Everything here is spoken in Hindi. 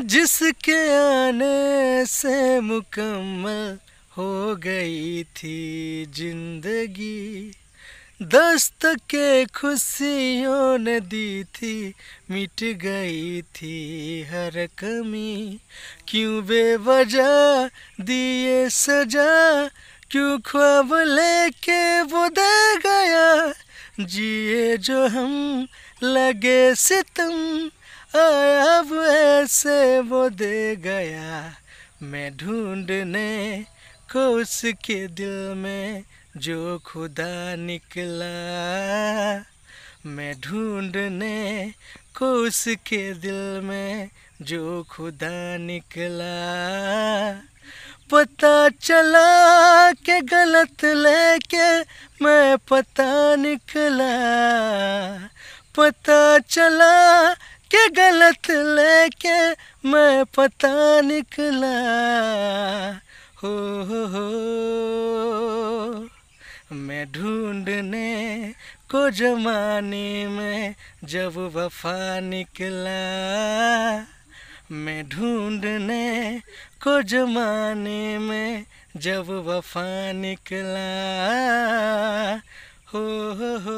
जिसके आने से मुकम्मल हो गई थी जिंदगी के खुशियों ने दी थी मिट गई थी हर कमी क्यों बेवजह दिए सजा क्यों ख्वाब लेके वो दे गया जिए जो हम लगे सितम आया अब से वो दे गया मैं ढूंढने को उसके दिल में जो खुदा निकला मैं ढूंढने को उसके दिल में जो खुदा निकला पता चला के गलत लेके मैं पता निकला पता चला के गलत लेके मैं पता निकला हो हो, हो। मैं ढूंढने को जमाने में जब वफा निकला मैं ढूंढने को जमाने में जब वफा निकला हो हो, हो।